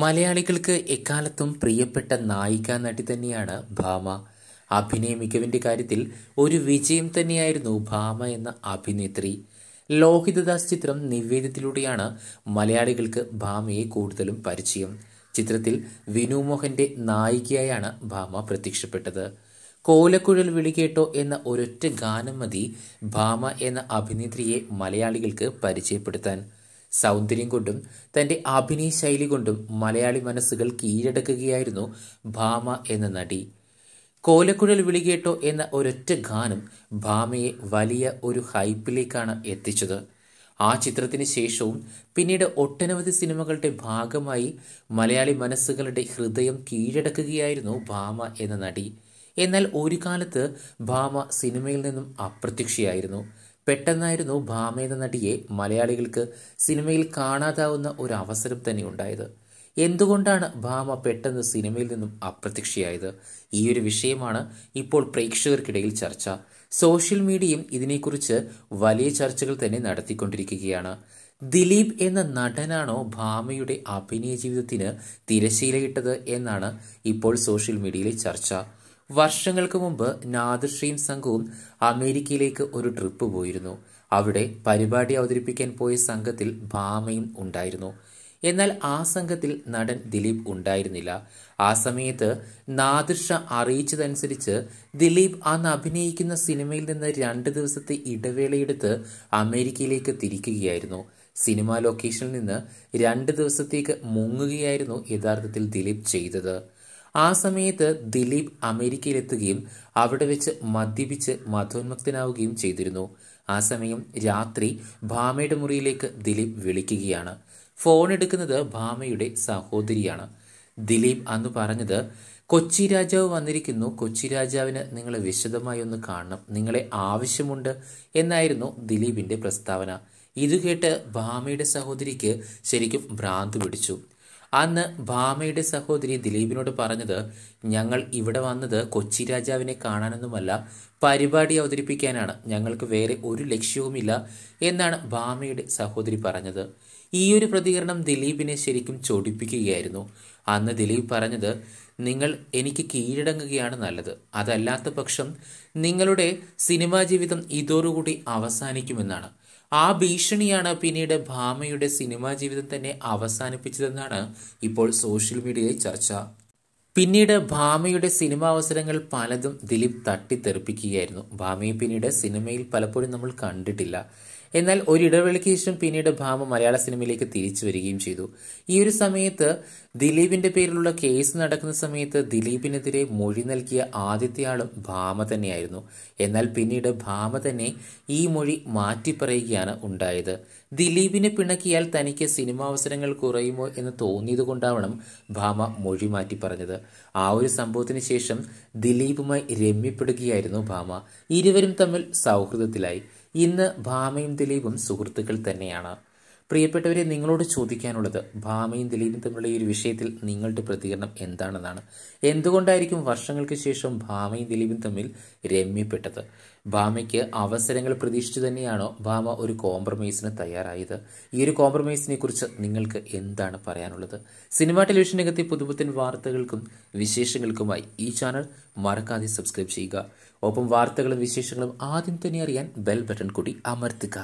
മലയാളികൾക്ക് എക്കാലത്തും പ്രിയപ്പെട്ട നായിക നടി തന്നെയാണ് ഭാമ അഭിനയ മികവിൻ്റെ കാര്യത്തിൽ ഒരു വിജയം തന്നെയായിരുന്നു ഭാമ എന്ന അഭിനേത്രി ലോഹിതദാസ് ചിത്രം നിവേദ്യത്തിലൂടെയാണ് മലയാളികൾക്ക് ഭാമയെ കൂടുതലും പരിചയം ചിത്രത്തിൽ വിനു നായികയായാണ് ഭാമ പ്രത്യക്ഷപ്പെട്ടത് കോലക്കുഴൽ വിളികേട്ടോ എന്ന ഒരൊറ്റ ഗാനം മതി ഭാമ എന്ന അഭിനേത്രിയെ മലയാളികൾക്ക് പരിചയപ്പെടുത്താൻ സൗന്ദര്യം കൊണ്ടും തൻ്റെ അഭിനയ ശൈലി കൊണ്ടും മലയാളി മനസ്സുകൾ കീഴടക്കുകയായിരുന്നു ഭാമ എന്ന നടി കോലക്കുഴൽ വിളികേട്ടോ എന്ന ഒരൊറ്റ ഗാനം ഭാമയെ വലിയ ഒരു ഹൈപ്പിലേക്കാണ് എത്തിച്ചത് ആ ചിത്രത്തിന് ശേഷവും പിന്നീട് ഒട്ടനവധി സിനിമകളുടെ ഭാഗമായി മലയാളി മനസ്സുകളുടെ ഹൃദയം കീഴടക്കുകയായിരുന്നു ഭാമ എന്ന നടി എന്നാൽ ഒരു കാലത്ത് ഭാമ സിനിമയിൽ നിന്നും അപ്രത്യക്ഷയായിരുന്നു പെട്ടെന്നായിരുന്നു ഭാമ എന്ന നടിയെ മലയാളികൾക്ക് സിനിമയിൽ കാണാതാവുന്ന ഒരു അവസരം തന്നെ ഉണ്ടായത് എന്തുകൊണ്ടാണ് ഭാമ പെട്ടെന്ന് സിനിമയിൽ നിന്നും അപ്രത്യക്ഷയായത് ഈ ഒരു വിഷയമാണ് ഇപ്പോൾ പ്രേക്ഷകർക്കിടയിൽ ചർച്ച സോഷ്യൽ മീഡിയയും ഇതിനെക്കുറിച്ച് വലിയ ചർച്ചകൾ തന്നെ നടത്തിക്കൊണ്ടിരിക്കുകയാണ് ദിലീപ് എന്ന നടനാണോ ഭാമയുടെ അഭിനയ ജീവിതത്തിന് തിരശീലയിട്ടത് എന്നാണ് ഇപ്പോൾ സോഷ്യൽ മീഡിയയിലെ ചർച്ച വർഷങ്ങൾക്ക് മുമ്പ് നാദർഷയും സംഘവും അമേരിക്കയിലേക്ക് ഒരു ട്രിപ്പ് പോയിരുന്നു അവിടെ പരിപാടി അവതരിപ്പിക്കാൻ പോയ സംഘത്തിൽ ഭാമയും ഉണ്ടായിരുന്നു എന്നാൽ ആ സംഘത്തിൽ നടൻ ദിലീപ് ഉണ്ടായിരുന്നില്ല ആ സമയത്ത് നാദിർഷ അറിയിച്ചതനുസരിച്ച് ദിലീപ് അന്ന് അഭിനയിക്കുന്ന സിനിമയിൽ നിന്ന് രണ്ട് ദിവസത്തെ ഇടവേളയെടുത്ത് അമേരിക്കയിലേക്ക് തിരിക്കുകയായിരുന്നു സിനിമാ ലൊക്കേഷനിൽ നിന്ന് രണ്ട് ദിവസത്തേക്ക് മുങ്ങുകയായിരുന്നു യഥാർത്ഥത്തിൽ ദിലീപ് ചെയ്തത് ആ സമയത്ത് ദിലീപ് അമേരിക്കയിലെത്തുകയും അവിടെ വെച്ച് മദ്യപിച്ച് മധോന്മുക്തനാവുകയും ചെയ്തിരുന്നു ആ സമയം രാത്രി ഭാമയുടെ മുറിയിലേക്ക് ദിലീപ് വിളിക്കുകയാണ് ഫോൺ എടുക്കുന്നത് ഭാമയുടെ സഹോദരിയാണ് ദിലീപ് അന്ന് പറഞ്ഞത് കൊച്ചി രാജാവ് വന്നിരിക്കുന്നു കൊച്ചി രാജാവിന് നിങ്ങളെ വിശദമായി ഒന്ന് കാണണം നിങ്ങളെ ആവശ്യമുണ്ട് എന്നായിരുന്നു ദിലീപിന്റെ പ്രസ്താവന ഇത് കേട്ട് ഭാമയുടെ സഹോദരിക്ക് ശരിക്കും ഭ്രാന്ത് പിടിച്ചു അന്ന് ഭാമയുടെ സഹോദരി ദിലീപിനോട് പറഞ്ഞത് ഞങ്ങൾ ഇവിടെ വന്നത് കൊച്ചി രാജാവിനെ കാണാനൊന്നുമല്ല പരിപാടി അവതരിപ്പിക്കാനാണ് ഞങ്ങൾക്ക് വേറെ ഒരു ലക്ഷ്യവുമില്ല എന്നാണ് ഭാമയുടെ സഹോദരി പറഞ്ഞത് ഈ ഒരു പ്രതികരണം ദിലീപിനെ ശരിക്കും ചൊടിപ്പിക്കുകയായിരുന്നു അന്ന് ദിലീപ് പറഞ്ഞത് നിങ്ങൾ എനിക്ക് കീഴടങ്ങുകയാണ് നല്ലത് അതല്ലാത്ത പക്ഷം നിങ്ങളുടെ സിനിമാ ജീവിതം ഇതോടുകൂടി അവസാനിക്കുമെന്നാണ് ആ ഭീഷണിയാണ് പിന്നീട് ഭാമയുടെ സിനിമാ ജീവിതം തന്നെ അവസാനിപ്പിച്ചതെന്നാണ് ഇപ്പോൾ സോഷ്യൽ മീഡിയയിൽ ചർച്ച പിന്നീട് ഭാമയുടെ സിനിമാ അവസരങ്ങൾ പലതും ദിലീപ് തട്ടിത്തെറിപ്പിക്കുകയായിരുന്നു ഭാമയെ പിന്നീട് സിനിമയിൽ പലപ്പോഴും നമ്മൾ കണ്ടിട്ടില്ല എന്നാൽ ഒരു ഇടവേളയ്ക്ക് ശേഷം പിന്നീട് ഭാമ മലയാള സിനിമയിലേക്ക് തിരിച്ചു വരികയും ചെയ്തു ഈ ഒരു സമയത്ത് ദിലീപിന്റെ പേരിലുള്ള കേസ് നടക്കുന്ന സമയത്ത് ദിലീപിനെതിരെ മൊഴി നൽകിയ ആളും ഭാമ തന്നെയായിരുന്നു എന്നാൽ പിന്നീട് ഭാമ തന്നെ ഈ മൊഴി പറയുകയാണ് ഉണ്ടായത് ദിലീപിനെ പിണക്കിയാൽ തനിക്ക് സിനിമാവസരങ്ങൾ കുറയുമോ എന്ന് തോന്നിയത് കൊണ്ടാവണം ഭാമ മൊഴി മാറ്റി പറഞ്ഞത് ആ ഒരു സംഭവത്തിന് ശേഷം ദിലീപുമായി രമ്യപ്പെടുകയായിരുന്നു ഭാമ ഇരുവരും തമ്മിൽ സൗഹൃദത്തിലായി ഇന്ന് ഭാമയും ദിലീപും സുഹൃത്തുക്കൾ തന്നെയാണ് പ്രിയപ്പെട്ടവരെ നിങ്ങളോട് ചോദിക്കാനുള്ളത് ഭാമയും ദിലീപും തമ്മിലുള്ള ഈ ഒരു വിഷയത്തിൽ നിങ്ങളുടെ പ്രതികരണം എന്താണെന്നാണ് എന്തുകൊണ്ടായിരിക്കും വർഷങ്ങൾക്ക് ശേഷം ഭാമയും ദിലീപും തമ്മിൽ രമ്യപ്പെട്ടത് ഭാമയ്ക്ക് അവസരങ്ങൾ പ്രതീക്ഷിച്ചു തന്നെയാണോ ഭാമ ഒരു കോംപ്രമൈസിന് തയ്യാറായത് ഈ ഒരു കോംപ്രമൈസിനെ കുറിച്ച് നിങ്ങൾക്ക് എന്താണ് പറയാനുള്ളത് സിനിമ ടെലിവിഷൻ രംഗത്തെ പുതുപുത്തൻ വാർത്തകൾക്കും വിശേഷങ്ങൾക്കുമായി ഈ ചാനൽ മറക്കാതെ സബ്സ്ക്രൈബ് ചെയ്യുക ഒപ്പം വാർത്തകളും വിശേഷങ്ങളും ആദ്യം തന്നെ അറിയാൻ ബെൽ ബട്ടൺ കൂടി അമർത്തുക